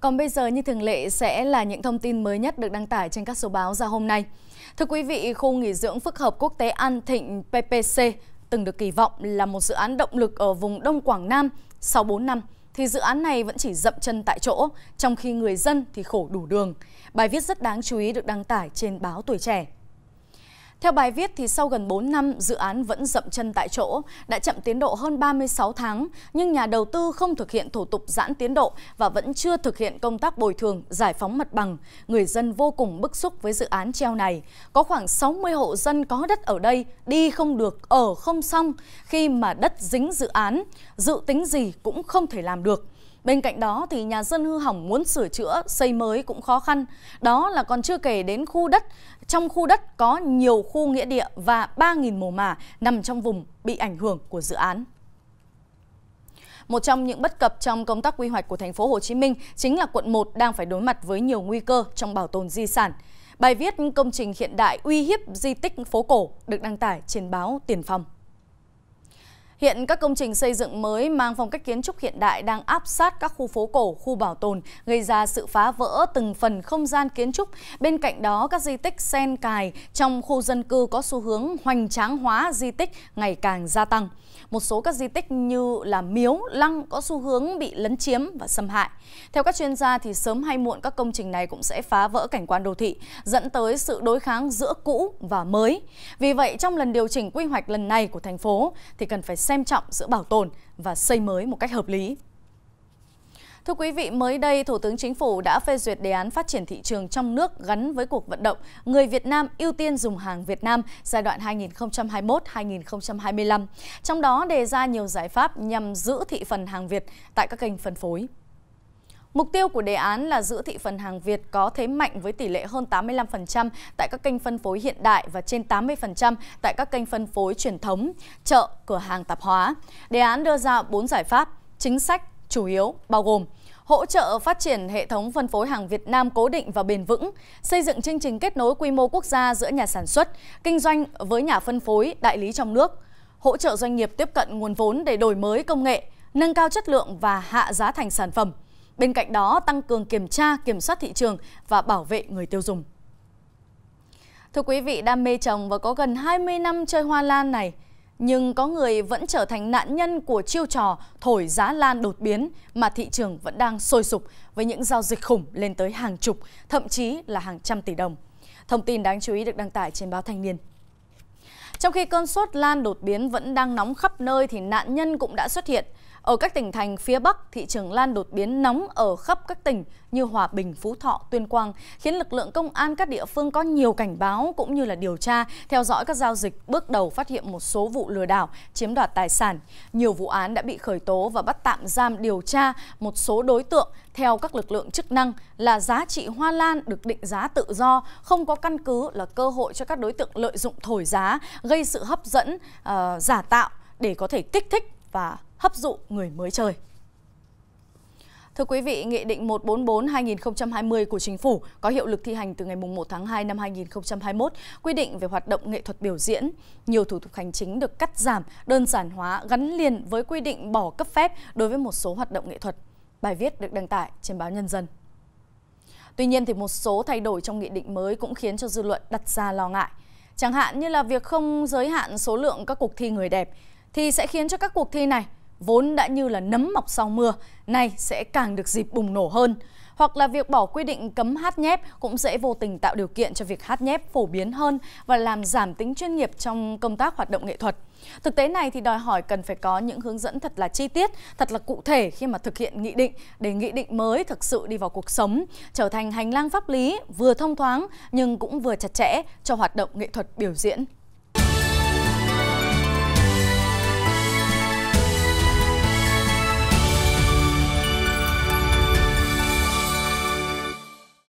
Còn bây giờ như thường lệ sẽ là những thông tin mới nhất được đăng tải trên các số báo ra hôm nay. Thưa quý vị, khu nghỉ dưỡng phức hợp quốc tế An Thịnh PPC từng được kỳ vọng là một dự án động lực ở vùng Đông Quảng Nam sau 4 năm thì dự án này vẫn chỉ dậm chân tại chỗ, trong khi người dân thì khổ đủ đường. Bài viết rất đáng chú ý được đăng tải trên báo Tuổi Trẻ. Theo bài viết, thì sau gần 4 năm, dự án vẫn dậm chân tại chỗ, đã chậm tiến độ hơn 36 tháng, nhưng nhà đầu tư không thực hiện thủ tục giãn tiến độ và vẫn chưa thực hiện công tác bồi thường, giải phóng mặt bằng. Người dân vô cùng bức xúc với dự án treo này. Có khoảng 60 hộ dân có đất ở đây, đi không được, ở không xong khi mà đất dính dự án, dự tính gì cũng không thể làm được. Bên cạnh đó thì nhà dân hư hỏng muốn sửa chữa, xây mới cũng khó khăn. Đó là còn chưa kể đến khu đất, trong khu đất có nhiều khu nghĩa địa và 3.000 mồ mả nằm trong vùng bị ảnh hưởng của dự án. Một trong những bất cập trong công tác quy hoạch của thành phố Hồ Chí Minh chính là quận 1 đang phải đối mặt với nhiều nguy cơ trong bảo tồn di sản. Bài viết công trình hiện đại uy hiếp di tích phố cổ được đăng tải trên báo Tiền Phong. Hiện các công trình xây dựng mới mang phong cách kiến trúc hiện đại đang áp sát các khu phố cổ, khu bảo tồn, gây ra sự phá vỡ từng phần không gian kiến trúc. Bên cạnh đó, các di tích sen cài trong khu dân cư có xu hướng hoành tráng hóa di tích ngày càng gia tăng. Một số các di tích như là miếu, lăng có xu hướng bị lấn chiếm và xâm hại. Theo các chuyên gia thì sớm hay muộn các công trình này cũng sẽ phá vỡ cảnh quan đô thị, dẫn tới sự đối kháng giữa cũ và mới. Vì vậy trong lần điều chỉnh quy hoạch lần này của thành phố thì cần phải xem trọng giữa bảo tồn và xây mới một cách hợp lý. Thưa quý vị, mới đây Thủ tướng Chính phủ đã phê duyệt đề án phát triển thị trường trong nước gắn với cuộc vận động Người Việt Nam ưu tiên dùng hàng Việt Nam giai đoạn 2021-2025. Trong đó đề ra nhiều giải pháp nhằm giữ thị phần hàng Việt tại các kênh phân phối. Mục tiêu của đề án là giữ thị phần hàng Việt có thế mạnh với tỷ lệ hơn 85% tại các kênh phân phối hiện đại và trên 80% tại các kênh phân phối truyền thống, chợ, cửa hàng tạp hóa. Đề án đưa ra 4 giải pháp, chính sách chủ yếu bao gồm hỗ trợ phát triển hệ thống phân phối hàng Việt Nam cố định và bền vững, xây dựng chương trình kết nối quy mô quốc gia giữa nhà sản xuất, kinh doanh với nhà phân phối, đại lý trong nước, hỗ trợ doanh nghiệp tiếp cận nguồn vốn để đổi mới công nghệ, nâng cao chất lượng và hạ giá thành sản phẩm Bên cạnh đó, tăng cường kiểm tra, kiểm soát thị trường và bảo vệ người tiêu dùng. Thưa quý vị, đam mê trồng và có gần 20 năm chơi hoa lan này, nhưng có người vẫn trở thành nạn nhân của chiêu trò thổi giá lan đột biến mà thị trường vẫn đang sôi sục với những giao dịch khủng lên tới hàng chục, thậm chí là hàng trăm tỷ đồng. Thông tin đáng chú ý được đăng tải trên báo Thanh niên. Trong khi cơn sốt lan đột biến vẫn đang nóng khắp nơi thì nạn nhân cũng đã xuất hiện. Ở các tỉnh thành phía Bắc, thị trường lan đột biến nóng ở khắp các tỉnh như Hòa Bình, Phú Thọ, Tuyên Quang, khiến lực lượng công an các địa phương có nhiều cảnh báo cũng như là điều tra, theo dõi các giao dịch bước đầu phát hiện một số vụ lừa đảo, chiếm đoạt tài sản. Nhiều vụ án đã bị khởi tố và bắt tạm giam điều tra một số đối tượng theo các lực lượng chức năng là giá trị hoa lan được định giá tự do, không có căn cứ là cơ hội cho các đối tượng lợi dụng thổi giá, gây sự hấp dẫn, uh, giả tạo để có thể kích thích và hấp dụ người mới chơi. Thưa quý vị, Nghị định 144-2020 của Chính phủ có hiệu lực thi hành từ ngày 1 tháng 2 năm 2021, quy định về hoạt động nghệ thuật biểu diễn. Nhiều thủ tục hành chính được cắt giảm, đơn giản hóa gắn liền với quy định bỏ cấp phép đối với một số hoạt động nghệ thuật. Bài viết được đăng tải trên báo Nhân dân. Tuy nhiên, thì một số thay đổi trong nghị định mới cũng khiến cho dư luận đặt ra lo ngại. Chẳng hạn như là việc không giới hạn số lượng các cuộc thi người đẹp, thì sẽ khiến cho các cuộc thi này vốn đã như là nấm mọc sau mưa, nay sẽ càng được dịp bùng nổ hơn. Hoặc là việc bỏ quy định cấm hát nhép cũng sẽ vô tình tạo điều kiện cho việc hát nhép phổ biến hơn và làm giảm tính chuyên nghiệp trong công tác hoạt động nghệ thuật. Thực tế này thì đòi hỏi cần phải có những hướng dẫn thật là chi tiết, thật là cụ thể khi mà thực hiện nghị định để nghị định mới thực sự đi vào cuộc sống, trở thành hành lang pháp lý vừa thông thoáng nhưng cũng vừa chặt chẽ cho hoạt động nghệ thuật biểu diễn.